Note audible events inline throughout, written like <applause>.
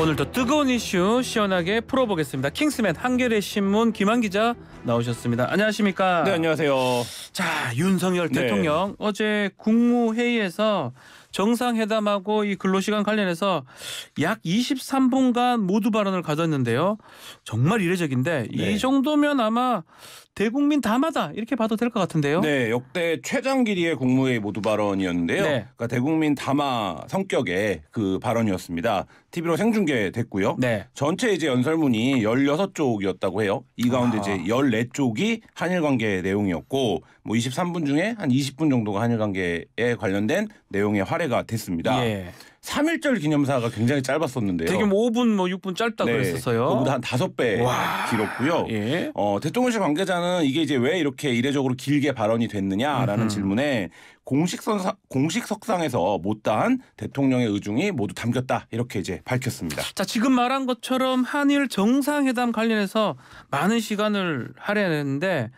오늘도 뜨거운 이슈 시원하게 풀어보겠습니다. 킹스맨 한겨레 신문 김한 기자 나오셨습니다. 안녕하십니까? 네, 안녕하세요. 자, 윤석열 네. 대통령 어제 국무회의에서 정상회담하고 이 근로시간 관련해서 약 23분간 모두 발언을 가졌는데요. 정말 이례적인데 네. 이 정도면 아마 대국민 담하다 이렇게 봐도 될 것 같은데요. 네, 역대 최장 길이의 국무회의 모두 발언이었는데요. 네. 그러니까 대국민 담화 성격의 그 발언이었습니다. TV로 생중계됐고요. 네. 전체 이제 연설문이 16쪽이었다고 해요. 이 가운데 아. 이제 14쪽이 한일 관계 내용이었고 뭐 23분 중에 한 20분 정도가 한일 관계에 관련된 내용의 활해가 됐습니다. 예. 삼일절 기념사가 굉장히 짧았었는데요. 되게 뭐 5분 뭐 6분 짧다 네, 그랬었어요. 그보다 한 5배 와. 길었고요. 예. 어, 대통령실 관계자는 이게 이제 왜 이렇게 이례적으로 길게 발언이 됐느냐라는 음흠. 질문에 공식석상에서 못다한 대통령의 의중이 모두 담겼다 이렇게 이제 밝혔습니다. 자 지금 말한 것처럼 한일 정상회담 관련해서 많은 시간을 할애했는데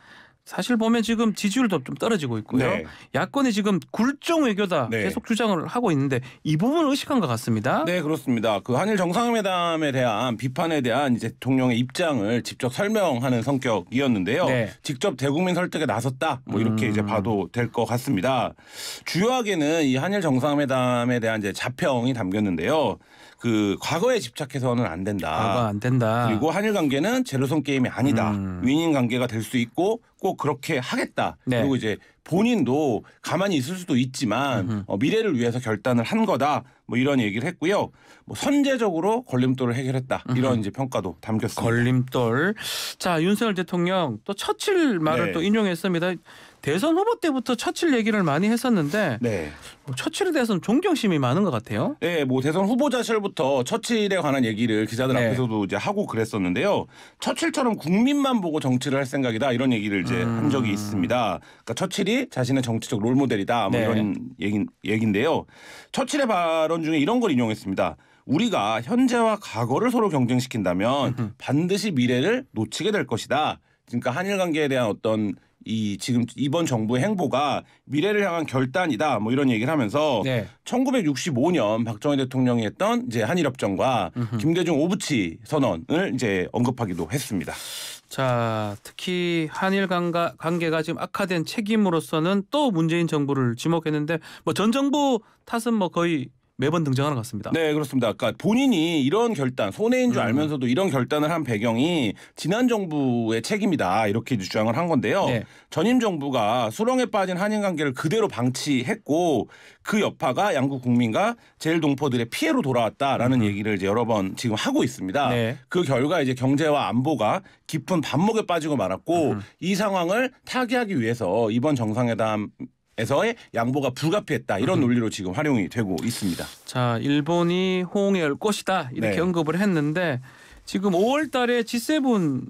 사실 보면 지금 지지율도 좀 떨어지고 있고요. 네. 야권이 지금 굴종 외교다 네. 계속 주장을 하고 있는데 이 부분을 의식한 것 같습니다. 네, 그렇습니다. 그 한일 정상회담에 대한 비판에 대한 이제 대통령의 입장을 직접 설명하는 성격이었는데요. 네. 직접 대국민 설득에 나섰다. 뭐 이렇게 음. 이제 봐도 될 것 같습니다. 주요하게는 이 한일 정상회담에 대한 이제 자평이 담겼는데요. 그 과거에 집착해서는 안 된다. 과거 안 된다. 그리고 한일 관계는 제로섬 게임이 아니다. 음. 윈인 관계가 될 수 있고 꼭 그렇게 하겠다. 네. 그리고 이제 본인도 가만히 있을 수도 있지만 어, 미래를 위해서 결단을 한 거다. 뭐 이런 얘기를 했고요. 뭐 선제적으로 걸림돌을 해결했다. 이런 이제 평가도 담겼습니다. 걸림돌. 자 윤석열 대통령 또 처칠 말을 네. 또 인용했습니다. 대선 후보 때부터 처칠 얘기를 많이 했었는데 네. 뭐 처칠에 대해서는 존경심이 많은 것 같아요. 네, 뭐 대선 후보자 시절부터 처칠에 관한 얘기를 기자들 네. 앞에서도 이제 하고 그랬었는데요. 처칠처럼 국민만 보고 정치를 할 생각이다 이런 얘기를 이제 음. 한 적이 있습니다. 그러니까 처칠이 처칠이 자신의 정치적 롤모델이다 뭐 네. 이런 얘기 얘긴데요. 처칠의 발언 중에 이런 걸 인용했습니다. 우리가 현재와 과거를 서로 경쟁시킨다면 반드시 미래를 놓치게 될 것이다. 그러니까 한일 관계에 대한 어떤 이 지금 이번 정부의 행보가 미래를 향한 결단이다 뭐 이런 얘기를 하면서 네. 1965년 박정희 대통령이 했던 이제 한일협정과 김대중 오부치 선언을 이제 언급하기도 했습니다. 자, 특히 한일 관가, 관계가 지금 악화된 책임으로서는 또 문재인 정부를 지목했는데 뭐 전 정부 탓은 뭐 거의 매번 등장하는 것 같습니다. 네, 그렇습니다. 아까 그러니까 본인이 이런 결단, 손해인 줄 음. 알면서도 이런 결단을 한 배경이 지난 정부의 책임이다 이렇게 주장을 한 건데요. 네. 전임 정부가 수렁에 빠진 한인 관계를 그대로 방치했고 그 여파가 양국 국민과 제일 동포들의 피해로 돌아왔다라는 음. 얘기를 이제 여러 번 지금 하고 있습니다. 네. 그 결과 이제 경제와 안보가 깊은 반목에 빠지고 말았고 음. 이 상황을 타개하기 위해서 이번 정상회담 에서의 양보가 불가피했다 이런 음. 논리로 지금 활용이 되고 있습니다. 자 일본이 호응해올 것이다 이렇게 네. 언급을 했는데 지금 5월 달에 G7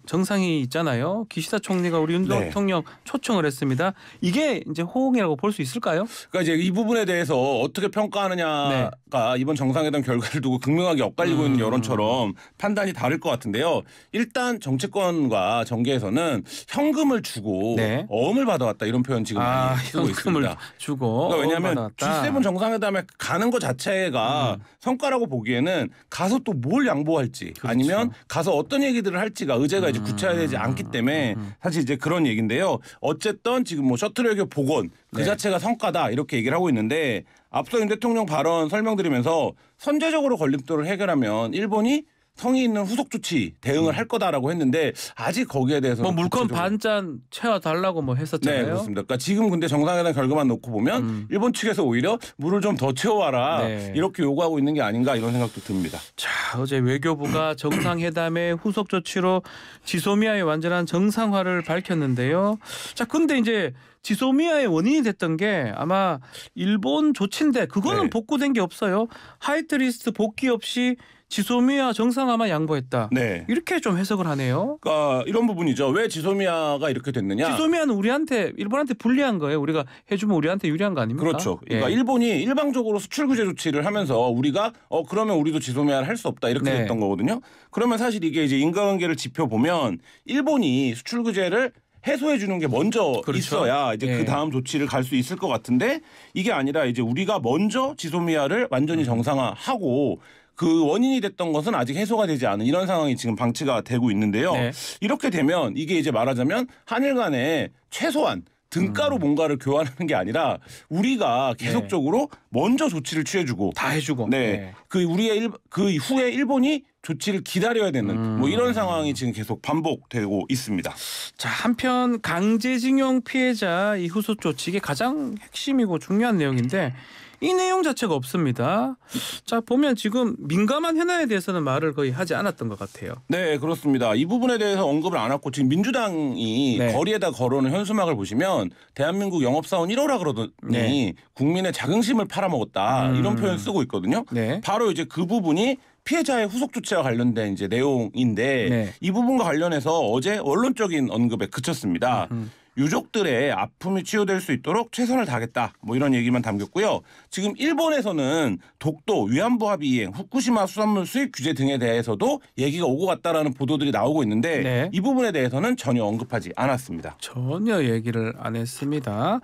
정상이 있잖아요. 기시다 총리가 우리 윤 네. 대통령 초청을 했습니다. 이게 이제 호응이라고 볼 수 있을까요? 그러니까 이제 이 부분에 대해서 어떻게 평가하느냐가 네. 이번 정상회담 결과를 두고 극명하게 엇갈리고 음. 있는 여론처럼 판단이 다를 것 같은데요. 일단 정치권과 정계에서는 현금을 주고 네. 어음을 받아왔다 이런 표현 지금 아, 많이 쓰고 있습니다. 주고 그러니까 왜냐하면 G7 정상회담에 가는 것 자체가 음. 성과라고 보기에는 가서 또 뭘 양보할지 그렇죠. 아니면 그러면 음. 가서 어떤 얘기들을 할지가 의제가 이제 구체화되지 않기 때문에 음, 음, 사실 이제 그런 얘기인데요. 어쨌든 지금 뭐 셔틀 외교 복원 그 네. 자체가 성과다 이렇게 얘기를 하고 있는데 앞서 윤 대통령 발언 설명드리면서 선제적으로 걸림돌을 해결하면 일본이 성의 있는 후속 조치 대응을 음. 할 거다라고 했는데 아직 거기에 대해서 뭐 물건 반짠 채워 달라고 뭐 했었잖아요. 네, 그렇습니다. 그러니까 지금 근데 정상회담 결과만 놓고 보면 음. 일본 측에서 오히려 물을 좀 더 채워와라 네. 이렇게 요구하고 있는 게 아닌가 이런 생각도 듭니다. 자, 어제 외교부가 <clears throat> 정상회담의 후속 조치로 지소미아의 완전한 정상화를 밝혔는데요. 자, 근데 이제 지소미아의 원인이 됐던 게 아마 일본 조치인데 그거는 네. 복구된 게 없어요. 하이트리스트 복귀 없이 지소미아 정상화만 양보했다. 네. 이렇게 좀 해석을 하네요. 그러니까 이런 부분이죠. 왜 지소미아가 이렇게 됐느냐? 지소미아는 우리한테 일본한테 불리한 거예요. 우리가 해주면 우리한테 유리한 거 아닙니까? 그렇죠. 그러니까 예. 일본이 일방적으로 수출 규제 조치를 하면서 우리가 어 그러면 우리도 지소미아를 할 수 없다 이렇게 네. 됐던 거거든요. 그러면 사실 이게 이제 인과관계를 지표 보면 일본이 수출 규제를 해소해 주는 게 먼저 그렇죠. 있어야 이제 그 예. 그 다음 조치를 갈 수 있을 것 같은데 이게 아니라 이제 우리가 먼저 지소미아를 완전히 음. 정상화하고 그 원인이 됐던 것은 아직 해소가 되지 않은 이런 상황이 지금 방치가 되고 있는데요. 네. 이렇게 되면 이게 이제 말하자면 한일 간에 최소한 등가로 음. 뭔가를 교환하는 게 아니라 우리가 계속적으로 네. 먼저 조치를 취해주고 다 해주고 네. 네. 그 우리의 일, 그 후에 일본이 조치를 기다려야 되는 음. 뭐 이런 상황이 지금 계속 반복되고 있습니다. 자 한편 강제징용 피해자 이 후속 조치 이게 가장 핵심이고 중요한 내용인데 이 내용 자체가 없습니다. 자 보면 지금 민감한 현안에 대해서는 말을 거의 하지 않았던 것 같아요. 네 그렇습니다. 이 부분에 대해서 언급을 안 했고 지금 민주당이 네. 거리에다 걸어오는 현수막을 보시면 대한민국 영업사원 1호라 그러더니 네. 국민의 자긍심을 팔아먹었다 음. 이런 표현 쓰고 있거든요. 네. 바로 이제 그 부분이 피해자의 후속 조치와 관련된 이제 내용인데 네. 이 부분과 관련해서 어제 언론적인 언급에 그쳤습니다. 으흠. 음, 음. 유족들의 아픔이 치유될 수 있도록 최선을 다하겠다. 뭐 이런 얘기만 담겼고요. 지금 일본에서는 독도 위안부 합의 이행, 후쿠시마 수산물 수입 규제 등에 대해서도 얘기가 오고 갔다라는 보도들이 나오고 있는데 네. 이 부분에 대해서는 전혀 언급하지 않았습니다. 전혀 얘기를 안 했습니다.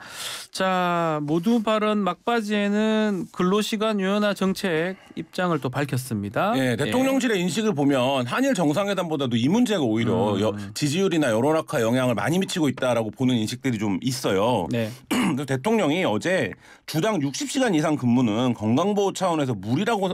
자, 모두 발언 막바지에는 근로시간 유연화 정책 입장을 또 밝혔습니다. 네, 예, 대통령실의 예. 인식을 보면 한일 정상회담보다도 이 문제가 오히려 음. 여, 지지율이나 여론악화 영향을 많이 미치고 있다라고 보는 인식들이 좀 있어요. 네. <clears throat> 그 대통령이 어제 주당 60시간 이상 근무는 건강보호 차원에서 무리라고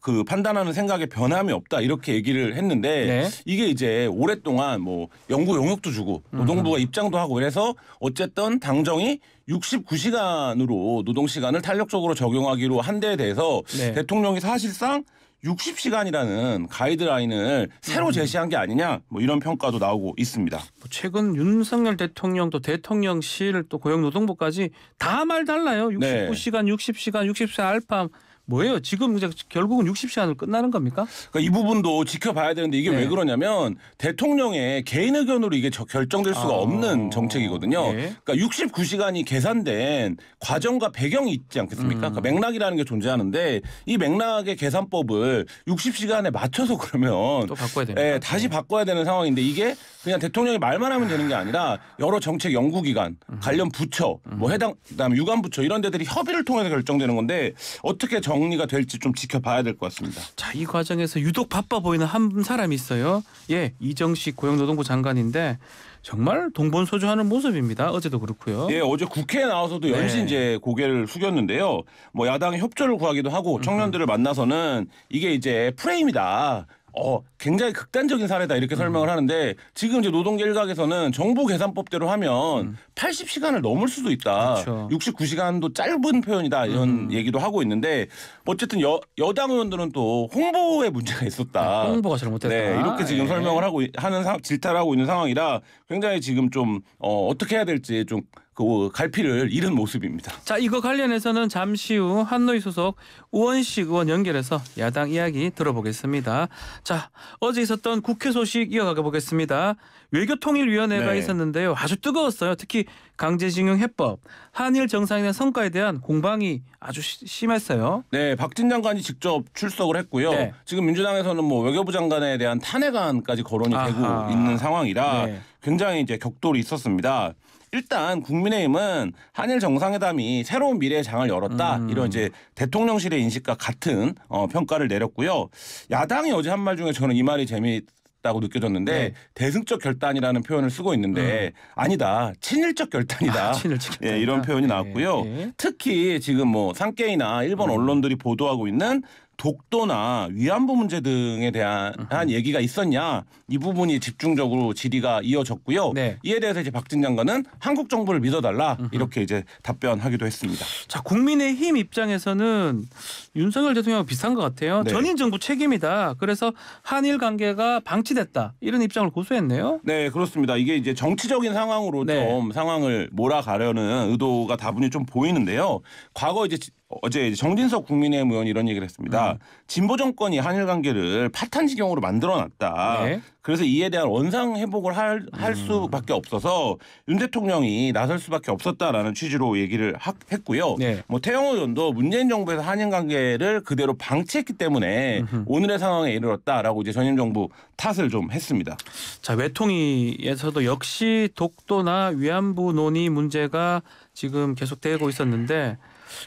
그 판단하는 생각에 변함이 없다 이렇게 얘기를 했는데 네. 이게 이제 오랫동안 뭐 연구 용역도 주고 음. 노동부가 입장도 하고 그래서 어쨌든 당정이 69시간으로 노동 시간을 탄력적으로 적용하기로 한 데에 대해서 네. 대통령이 사실상 60시간이라는 가이드라인을 새로 음. 제시한 게 아니냐 뭐 이런 평가도 나오고 있습니다. 뭐 최근 윤석열 대통령도 대통령실 또 고용노동부까지 다 말 달라요. 69시간, 네. 60시간, 60세 알파 뭐예요? 지금 이제 결국은 60시간으로 끝나는 겁니까? 그러니까 이 부분도 지켜봐야 되는데 이게 네. 왜 그러냐면 대통령의 개인 의견으로 이게 결정될 수가 아. 없는 정책이거든요. 네. 그러니까 69시간이 계산된 과정과 배경이 있지 않겠습니까? 그러니까 음. 그러니까 맥락이라는 게 존재하는데 이 맥락의 계산법을 60시간에 맞춰서 그러면 또 바꿔야 됩니 예, 다시 네. 바꿔야 되는 상황인데 이게 그냥 대통령이 말만 하면 되는 게 아니라 여러 정책 연구기관, 관련 부처, 뭐 해당 그다음 유관 부처 이런 데들이 협의를 통해서 결정되는 건데 어떻게 정 정리가 될지 좀 지켜봐야 될 것 같습니다. 자, 이 과정에서 유독 바빠 보이는 한 사람이 있어요. 예, 이정식 고용노동부 장관인데 정말 동본 소주하는 모습입니다. 어제도 그렇고요. 예, 어제 국회에 나와서도 네. 연신 네. 이제 고개를 숙였는데요. 뭐 야당의 협조를 구하기도 하고 청년들을 만나서는 이게 이제 프레임이다. 어, 굉장히 극단적인 사례다 이렇게 설명을 음. 하는데 지금 이제 노동계 일각에서는 정부 계산법대로 하면 80시간을 음. 넘을 수도 있다. 그렇죠. 69시간도 짧은 표현이다 이런 음. 얘기도 하고 있는데 어쨌든 여, 여당 의원들은 또 홍보에 문제가 있었다. 아, 홍보가 잘못됐다. 네, 이렇게 지금 아, 예. 설명을 하고 하는 상- 질타를 하고 있는 상황이라 굉장히 지금 좀 어, 어떻게 해야 될지 좀그 갈피를 잃은 모습입니다. 자 이거 관련해서는 잠시 후 한노이 소속 우원식 의원 연결해서 야당 이야기 들어보겠습니다. 자 어제 있었던 국회 소식 이어가 보겠습니다. 외교통일위원회가 네. 있었는데요. 아주 뜨거웠어요. 특히 강제징용 해법, 한일 정상회담 성과에 대한 공방이 아주 시, 심했어요. 네, 박진 장관이 직접 출석을 했고요. 네. 지금 민주당에서는 뭐 외교부 장관에 대한 탄핵안까지 거론이 아하. 되고 있는 상황이라 네. 굉장히 이제 격돌이 있었습니다. 일단 국민의힘은 한일 정상회담이 새로운 미래의 장을 열었다 음. 이런 이제 대통령실의 인식과 같은 어, 평가를 내렸고요. 야당이 어제 한 말 중에 저는 이 말이 재미 다고 느껴졌는데 네. 대승적 결단이라는 표현을 쓰고 있는데 음. 아니다 친일적 결단이다 아, 친일적 예, 결단이다. 예, 이런 표현이 네. 나왔고요 네. 특히 지금 뭐 상계이나 일본 음. 언론들이 보도하고 있는 독도나 위안부 문제 등에 대한 한 얘기가 있었냐 이 부분이 집중적으로 질의가 이어졌고요. 네. 이에 대해서 이제 박진 장관은 한국 정부를 믿어달라 이렇게 이제 답변하기도 했습니다. 자 국민의힘 입장에서는 윤석열 대통령과 비슷한 것 같아요. 네. 전인 정부 책임이다. 그래서 한일 관계가 방치됐다 이런 입장을 고수했네요. 네 그렇습니다. 이게 이제 정치적인 상황으로 네. 좀 상황을 몰아가려는 의도가 다분히 좀 보이는데요. 과거 이제 어제 정진석 국민의힘 의원이 이런 얘기를 했습니다. 음. 진보 정권이 한일 관계를 파탄 지경으로 만들어놨다. 네. 그래서 이에 대한 원상 회복을 할, 할 음. 수밖에 없어서 윤 대통령이 나설 수밖에 없었다라는 취지로 얘기를 하, 했고요. 네. 뭐 태영호 의원도 문재인 정부에서 한일 관계를 그대로 방치했기 때문에 음흠. 오늘의 상황에 이르렀다라고 이제 전임 정부 탓을 좀 했습니다. 자 외통위에서도 역시 독도나 위안부 논의 문제가 지금 계속되고 있었는데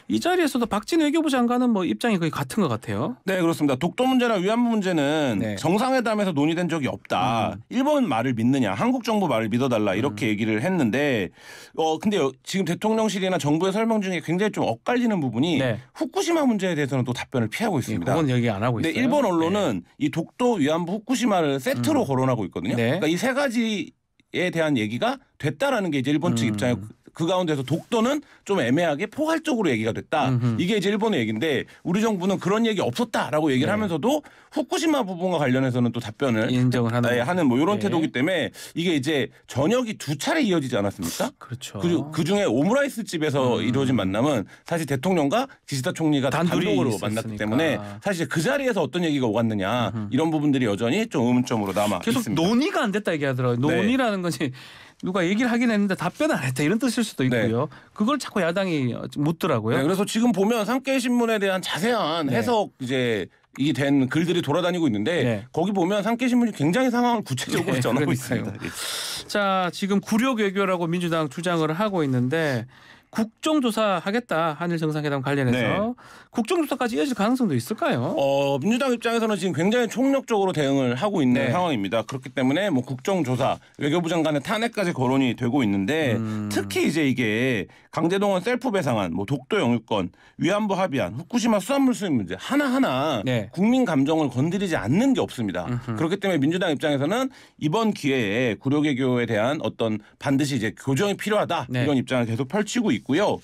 이 자리에서도 박진 외교부 장관은 뭐 입장이 거의 같은 것 같아요. 네 그렇습니다. 독도 문제나 위안부 문제는 네. 정상회담에서 논의된 적이 없다. 음. 일본 말을 믿느냐, 한국 정부 말을 믿어달라 이렇게 음. 얘기를 했는데 어 근데 지금 대통령실이나 정부의 설명 중에 굉장히 좀 엇갈리는 부분이 네. 후쿠시마 문제에 대해서는 또 답변을 피하고 예, 있습니다. 네, 그건 얘기 안 하고 있어요. 네, 일본 언론은 네. 이 독도 위안부 후쿠시마를 세트로 음. 거론하고 있거든요. 네. 그러니까 이 세 가지 에 대한 얘기가 됐다라는 게 이제 일본 측 음. 입장의 그 가운데서 독도는 좀 애매하게 포괄적으로 얘기가 됐다. 음흠. 이게 이제 일본의 얘기인데 우리 정부는 그런 얘기 없었다라고 얘기를 네. 하면서도 후쿠시마 부분과 관련해서는 또 답변을 예, 인정을 하는, 네, 하는 뭐 이런 예. 태도기 때문에 이게 이제 저녁이 두 차례 이어지지 않았습니까? 그렇죠. 그, 그 중에 오므라이스 집에서 음. 이루어진 만남은 사실 대통령과 기시다 총리가 단독으로 있었으니까. 만났기 때문에 사실 그 자리에서 어떤 얘기가 오갔느냐 음흠. 이런 부분들이 여전히 좀 의문점으로 남아 계속 있습니다. 논의가 안 됐다 얘기하더라고요. 네. 논의라는 것이 누가 얘기를 하긴 했는데 답변을 안 했다 이런 뜻일 수도 네. 있고요. 네. 그걸 자꾸 야당이 묻더라고요. 네, 그래서 지금 보면 삼계 신문에 대한 자세한 네. 해석 이제 이된 글들이 돌아다니고 있는데 네. 거기 보면 삼계신문이 굉장히 상황을 구체적으로 네, 전하고 그러니까요. 있습니다. 예. 자, 지금 구력 외교라고 민주당 주장을 하고 있는데 국정조사 하겠다 한일 정상회담 관련해서 네. 국정조사까지 이어질 가능성도 있을까요? 어, 민주당 입장에서는 지금 굉장히 총력적으로 대응을 하고 있는 네. 상황입니다. 그렇기 때문에 뭐 국정조사 외교부 장관의 탄핵까지 거론이 되고 있는데 음. 특히 이제 이게 강제동원 셀프 배상안, 뭐 독도 영유권, 위안부 합의안, 후쿠시마 수산물 수입 문제 하나하나 네. 국민 감정을 건드리지 않는 게 없습니다. 으흠. 그렇기 때문에 민주당 입장에서는 이번 기회에 구려개교에 대한 어떤 반드시 이제 교정이 필요하다 네. 이런 입장을 계속 펼치고 있고요.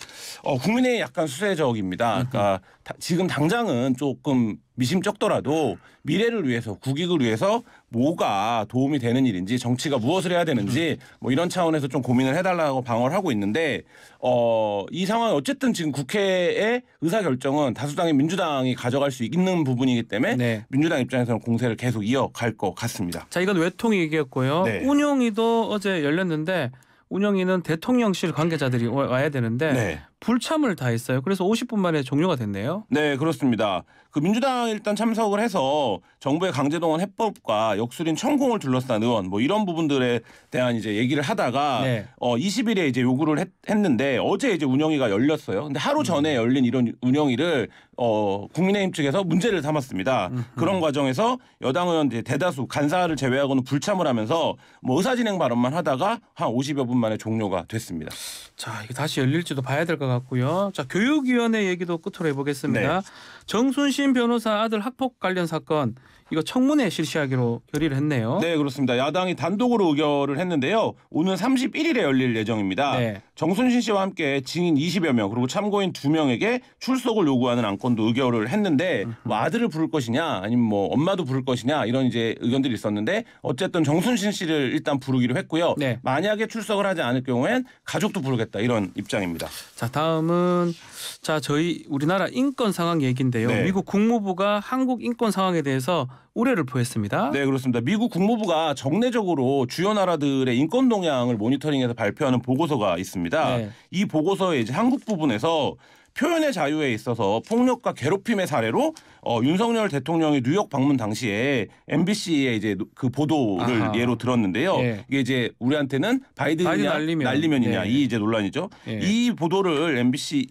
어, 국민의 약간 수세적입니다. 그러니까 다, 지금 당장은 조금 미심쩍더라도 미래를 위해서 국익을 위해서 뭐가 도움이 되는 일인지 정치가 무엇을 해야 되는지 뭐 이런 차원에서 좀 고민을 해달라고 방어를 하고 있는데 어, 이 상황 은 어쨌든 지금 국회의 의사 결정은 다수당의 민주당이 가져갈 수 있는 부분이기 때문에 네. 민주당 입장에서는 공세를 계속 이어갈 것 같습니다. 자 이건 외통이 얘기했고요 네. 운영위도 어제 열렸는데 운영위는 대통령실 관계자들이 와야 되는데 네. 불참을 다했어요. 그래서 50분 만에 종료가 됐네요. 네, 그렇습니다. 그 민주당 일단 참석을 해서 정부의 강제동원 해법과 역술인 천공을 둘러싼 의원 뭐 이런 부분들에 대한 이제 얘기를 하다가 네. 어 20일에 이제 요구를 했, 는데 어제 이제 운영위가 열렸어요. 근데 하루 음. 전에 열린 이런 운영위를 어 국민의힘 측에서 문제를 삼았습니다. 음, 음 그런 과정에서 여당 의원 이제 대다수 간사를 제외하고는 불참을 하면서 뭐 의사진행 발언만 하다가 한 50여 분 만에 종료가 됐습니다. 자, 이게 다시 열릴지도 봐야 될 것 같아요. 같고요. 자 교육위원회 얘기도 끝으로 해보겠습니다. 네. 정순신 변호사 아들 학폭 관련 사건 이거 청문회 실시하기로 결의를 했네요. 네, 그렇습니다. 야당이 단독으로 의결을 했는데요. 오는 31일에 열릴 예정입니다. 네. 정순신 씨와 함께 증인 20여 명 그리고 참고인 2명에게 출석을 요구하는 안건도 의결을 했는데 뭐 아들을 부를 것이냐 아니면 뭐 엄마도 부를 것이냐 이런 이제 의견들이 있었는데 어쨌든 정순신 씨를 일단 부르기로 했고요. 네. 만약에 출석을 하지 않을 경우엔 가족도 부르겠다 이런 입장입니다. 자, 다음은 자, 저희 우리나라 인권 상황 얘기인데요. 네. 미국 국무부가 한국 인권 상황에 대해서 우려를 보였습니다. 네, 그렇습니다. 미국 국무부가 정례적으로 주요 나라들의 인권 동향을 모니터링해서 발표하는 보고서가 있습니다. 네. 이 보고서에 이제 한국 부분에서 표현의 자유에 있어서 폭력과 괴롭힘의 사례로 어, 윤석열 대통령이 뉴욕 방문 당시에 MBC의 이제 그 보도를 아하. 예로 들었는데요. 예. 이게 이제 우리한테는 바이든이냐 바이든 날리면. 날리면이냐 예. 이 이제 논란이죠. 예. 이 보도를 MBC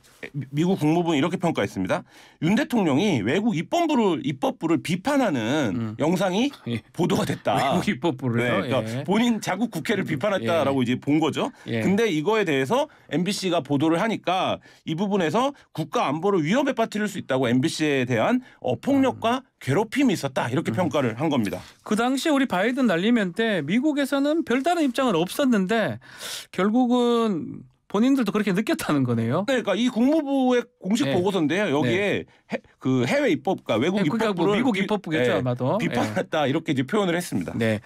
미국 국무부는 이렇게 평가했습니다. 윤 대통령이 외국 입법부를 입법부를 비판하는 음. 영상이 예. 보도가 됐다. 외국 입법부를 네, 그러니까 예. 본인 자국 국회를 비판했다라고 예. 이제 본 거죠. 근데 이거에 대해서 MBC가 보도를 하니까 이 부분에서 국가 안보를 위협에 빠뜨릴 수 있다고 MBC에 대한 어, 폭력과 괴롭힘이 있었다 이렇게 음. 평가를 한 겁니다. 그 당시 우리 바이든 날리면 때 미국에서는 별다른 입장은 없었는데 결국은 본인들도 그렇게 느꼈다는 거네요. 네, 그러니까 이 국무부의 공식 네. 보고서인데요. 여기에 네. 해, 그 해외 입법과 외국 네, 그러니까 뭐 미국 입법부겠죠 네, 아마도 비판했다 네. 이렇게 이제 표현을 했습니다. 네,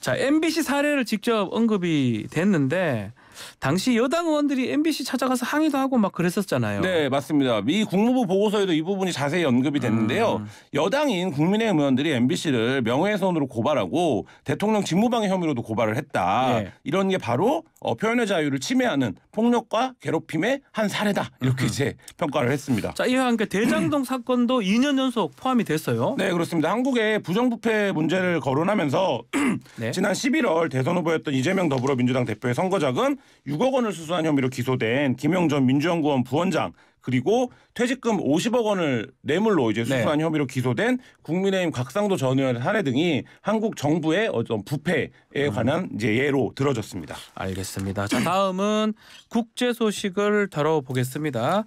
자 MBC 사례를 직접 언급이 됐는데 당시 여당 의원들이 MBC 찾아가서 항의도 하고 막 그랬었잖아요. 네, 맞습니다. 미 국무부 보고서에도 이 부분이 자세히 언급이 음. 됐는데요. 음. 여당인 국민의 의원들이 MBC를 명예훼손으로 고발하고 대통령 직무방해 혐의로도 고발을 했다. 네. 이런 게 바로 어, 표현의 자유를 침해하는 폭력과 괴롭힘의 한 사례다 이렇게 이제 평가를 했습니다. 자, 이와 함께 대장동 <clears throat> 사건도 2년 연속 포함이 됐어요. 네, 그렇습니다. 한국의 부정부패 문제를 거론하면서 <clears throat> 네. 지난 11월 대선 후보였던 이재명 더불어민주당 대표의 선거작은 6억 원을 수수한 혐의로 기소된 김영전 민주연구원 부원장 그리고 퇴직금 50억 원을 뇌물로 이제 네. 수수한 네. 혐의로 기소된 국민의힘 각상도전 의원 사례 등이 한국 정부의 어떤 부패에 음. 관한 음. 이제 예로 들어졌습니다. 알겠습니다. 자 다음은 국제 소식을 다뤄보겠습니다.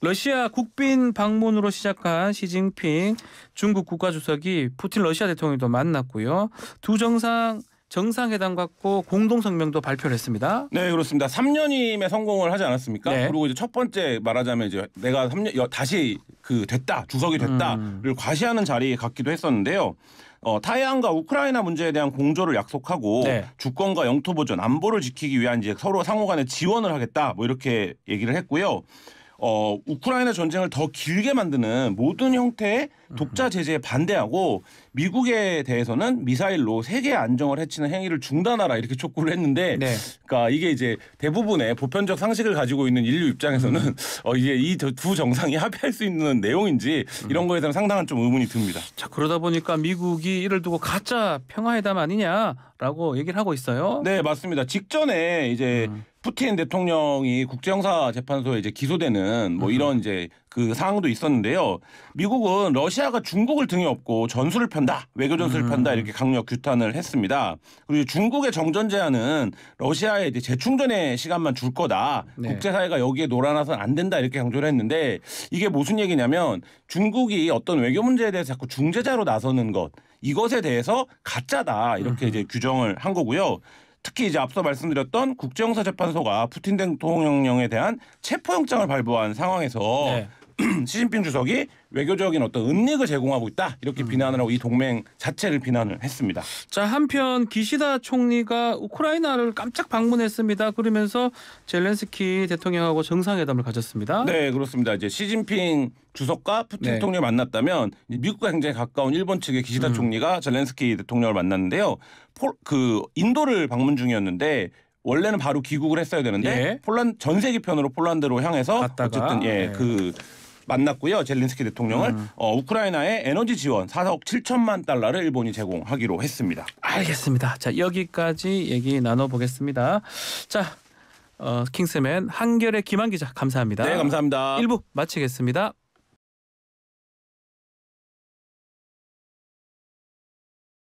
러시아 국빈 방문으로 시작한 시진핑 중국 국가주석이 푸틴 러시아 대통령도 만났고요. 두 정상 정상회담 갖고 공동성명도 발표를 했습니다. 네, 그렇습니다. 3년임에 성공을 하지 않았습니까? 네. 그리고 이제 첫 번째 말하자면 이제 내가 3년 여, 다시 그 됐다 주석이 됐다를 음. 과시하는 자리에 갔기도 했었는데요. 어, 타이완과 우크라이나 문제에 대한 공조를 약속하고 네. 주권과 영토 보존, 안보를 지키기 위한 이제 서로 상호간에 지원을 하겠다 뭐 이렇게 얘기를 했고요. 어, 우크라이나 전쟁을 더 길게 만드는 모든 형태의 독자 음. 제재에 반대하고 미국에 대해서는 미사일로 세계 안정을 해치는 행위를 중단하라 이렇게 촉구를 했는데 네. 그러니까 이게 이제 대부분의 보편적 상식을 가지고 있는 인류 입장에서는 음. <laughs> 어이게이 두 정상이 합의할 수 있는 내용인지 음. 이런 거에 대한 상당한 좀 의문이 듭니다. 자 그러다 보니까 미국이 이를 두고 가짜 평화회담 아니냐라고 얘기를 하고 있어요. 네 맞습니다. 직전에 이제 음. 푸틴 대통령이 국제형사 재판소에 이제 기소되는 뭐 음. 이런 이제 그 상황도 있었는데요. 미국은 러시아가 중국을 등에 업고 전술을 편다, 외교 전술을 음. 편다 이렇게 강력 규탄을 했습니다. 그리고 중국의 정전 제안은 러시아에 이제 재충전의 시간만 줄 거다. 네. 국제사회가 여기에 놀아나서는안 된다 이렇게 강조를 했는데 이게 무슨 얘기냐면 중국이 어떤 외교 문제에 대해서 자꾸 중재자로 나서는 것 이것에 대해서 가짜다 이렇게 이제 규정을 한 거고요. 특히 이제 앞서 말씀드렸던 국제형사재판소가 푸틴 대통령령에 대한 체포영장을 발부한 상황에서 네. <clears throat> 시진핑 주석이 외교적인 어떤 은닉을 제공하고 있다 이렇게 음. 비난을 하고 이 동맹 자체를 비난을 했습니다. 자 한편 기시다 총리가 우크라이나를 깜짝 방문했습니다. 그러면서 젤렌스키 대통령하고 정상회담을 가졌습니다. 네 그렇습니다. 이제 시진핑 주석과 푸틴 네. 대통령 만났다면 미국과 굉장히 가까운 일본 측의 기시다 음. 총리가 젤렌스키 대통령을 만났는데요. 폴, 그 인도를 방문 중이었는데 원래는 바로 귀국을 했어야 되는데 예. 폴란 전세기 편으로 폴란드로 향해서 갔다가, 어쨌든 예그 예. 네. 그 만났고요. 젤린스키 대통령을 음. 어, 우크라이나의 에너지 지원 4억 7천만 달러를 일본이 제공하기로 했습니다. 알겠습니다. 자 여기까지 얘기 나눠보겠습니다. 자 어, 킹스맨 한결의 김한 기자 감사합니다. 네 감사합니다. 1부 마치겠습니다.